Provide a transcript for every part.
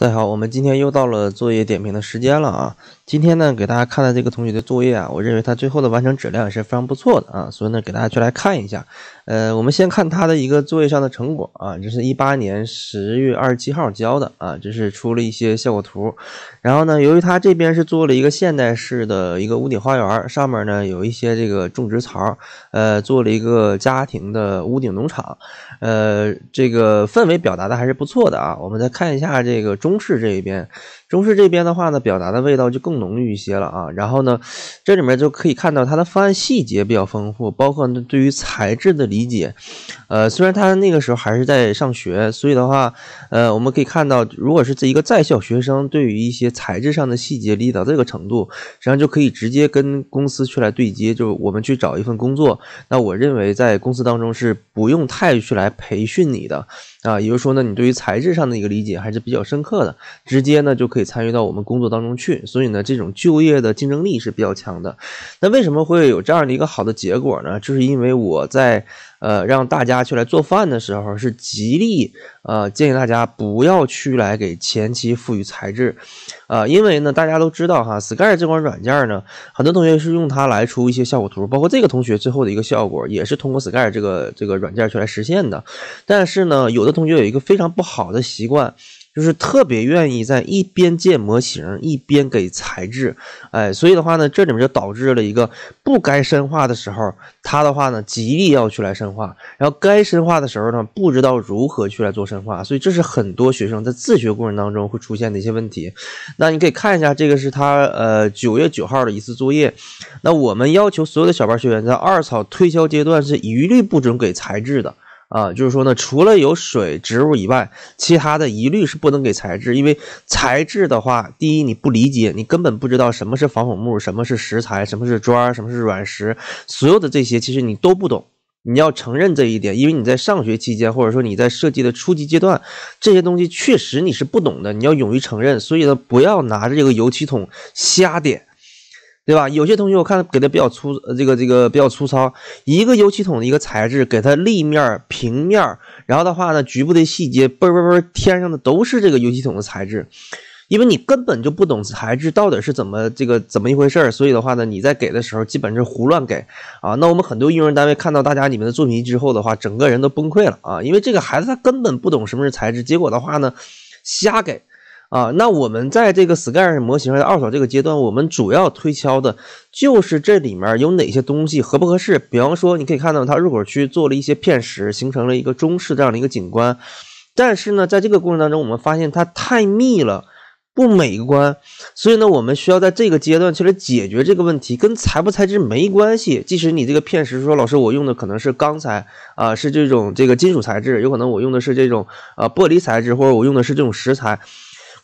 大家好，我们今天又到了作业点评的时间了啊！今天呢，给大家看的这个同学的作业啊，我认为他最后的完成质量也是非常不错的啊，所以呢，给大家就来看一下。呃，我们先看他的一个作业上的成果啊，这是一八年十月二十七号交的啊，这是出了一些效果图。然后呢，由于他这边是做了一个现代式的一个屋顶花园，上面呢有一些这个种植槽，呃，做了一个家庭的屋顶农场，呃，这个氛围表达的还是不错的啊。我们再看一下这个。中式这一边，中式这边的话呢，表达的味道就更浓郁一些了啊。然后呢，这里面就可以看到它的方案细节比较丰富，包括呢对于材质的理解。呃，虽然他那个时候还是在上学，所以的话，呃，我们可以看到，如果是这一个在校学生，对于一些材质上的细节理解这个程度，实际上就可以直接跟公司去来对接。就是我们去找一份工作，那我认为在公司当中是不用太去来培训你的啊。也就是说呢，你对于材质上的一个理解还是比较深刻。的直接呢就可以参与到我们工作当中去，所以呢这种就业的竞争力是比较强的。那为什么会有这样的一个好的结果呢？就是因为我在呃让大家去来做饭的时候，是极力呃建议大家不要去来给前期赋予材质啊，因为呢大家都知道哈 s k y 这款软件呢，很多同学是用它来出一些效果图，包括这个同学最后的一个效果也是通过 s k y 这个这个软件去来实现的。但是呢，有的同学有一个非常不好的习惯。就是特别愿意在一边建模型一边给材质，哎，所以的话呢，这里面就导致了一个不该深化的时候，他的话呢极力要去来深化，然后该深化的时候呢不知道如何去来做深化，所以这是很多学生在自学过程当中会出现的一些问题。那你可以看一下，这个是他呃九月九号的一次作业。那我们要求所有的小班学员在二草推销阶段是一律不准给材质的。啊，就是说呢，除了有水植物以外，其他的一律是不能给材质，因为材质的话，第一你不理解，你根本不知道什么是防腐木，什么是石材，什么是砖，什么是软石，所有的这些其实你都不懂，你要承认这一点，因为你在上学期间，或者说你在设计的初级阶段，这些东西确实你是不懂的，你要勇于承认，所以呢，不要拿着这个油漆桶瞎点。对吧？有些同学，我看给的比较粗，这个这个比较粗糙。一个油漆桶的一个材质，给它立面、平面，然后的话呢，局部的细节嘣嘣嘣天上的都是这个油漆桶的材质，因为你根本就不懂材质到底是怎么这个怎么一回事儿，所以的话呢，你在给的时候基本是胡乱给啊。那我们很多用人单位看到大家你们的作品之后的话，整个人都崩溃了啊，因为这个孩子他根本不懂什么是材质，结果的话呢，瞎给。啊，那我们在这个 s k y n 模型的二手这个阶段，我们主要推敲的就是这里面有哪些东西合不合适。比方说，你可以看到它入口区做了一些片石，形成了一个中式这样的一个景观。但是呢，在这个过程当中，我们发现它太密了，不美观。所以呢，我们需要在这个阶段去来解决这个问题，跟材不材质没关系。即使你这个片石说老师，我用的可能是钢材啊，是这种这个金属材质，有可能我用的是这种呃玻璃材质，或者我用的是这种石材。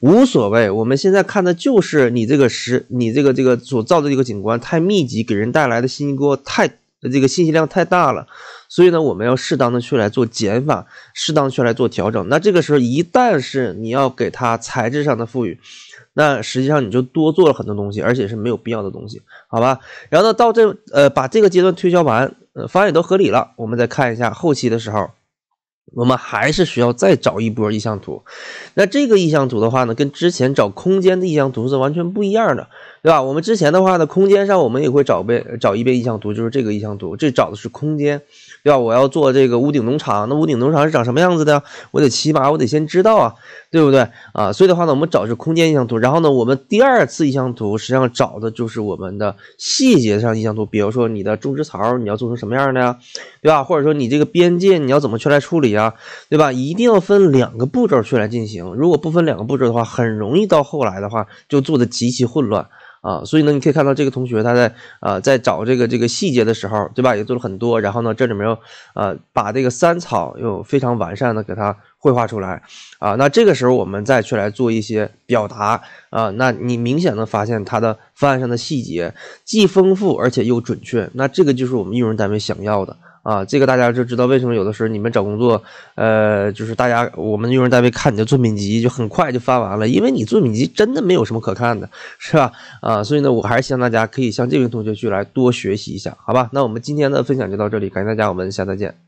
无所谓，我们现在看的就是你这个时，你这个这个所造的这个景观太密集，给人带来的信息过太，这个信息量太大了，所以呢，我们要适当的去来做减法，适当去来做调整。那这个时候一旦是你要给它材质上的赋予。那实际上你就多做了很多东西，而且是没有必要的东西，好吧？然后呢，到这呃把这个阶段推敲完，呃方案也都合理了，我们再看一下后期的时候。我们还是需要再找一波意向图，那这个意向图的话呢，跟之前找空间的意向图是完全不一样的，对吧？我们之前的话，呢，空间上我们也会找遍找一遍意向图，就是这个意向图，这找的是空间。对吧？我要做这个屋顶农场，那屋顶农场是长什么样子的？我得起码我得先知道啊，对不对啊？所以的话呢，我们找是空间意向图，然后呢，我们第二次意向图实际上找的就是我们的细节上意向图，比如说你的种植槽你要做成什么样的呀，对吧？或者说你这个边界你要怎么去来处理啊，对吧？一定要分两个步骤去来进行，如果不分两个步骤的话，很容易到后来的话就做的极其混乱。啊，所以呢，你可以看到这个同学他在呃在找这个这个细节的时候，对吧？也做了很多，然后呢，这里面又呃把这个三草又非常完善的给他绘画出来啊。那这个时候我们再去来做一些表达啊，那你明显的发现他的方案上的细节既丰富而且又准确，那这个就是我们用人单位想要的。啊，这个大家就知道为什么有的时候你们找工作，呃，就是大家我们用人单位看你的作品集就很快就翻完了，因为你作品集真的没有什么可看的，是吧？啊，所以呢，我还是希望大家可以向这位同学去来多学习一下，好吧？那我们今天的分享就到这里，感谢大家，我们下次再见。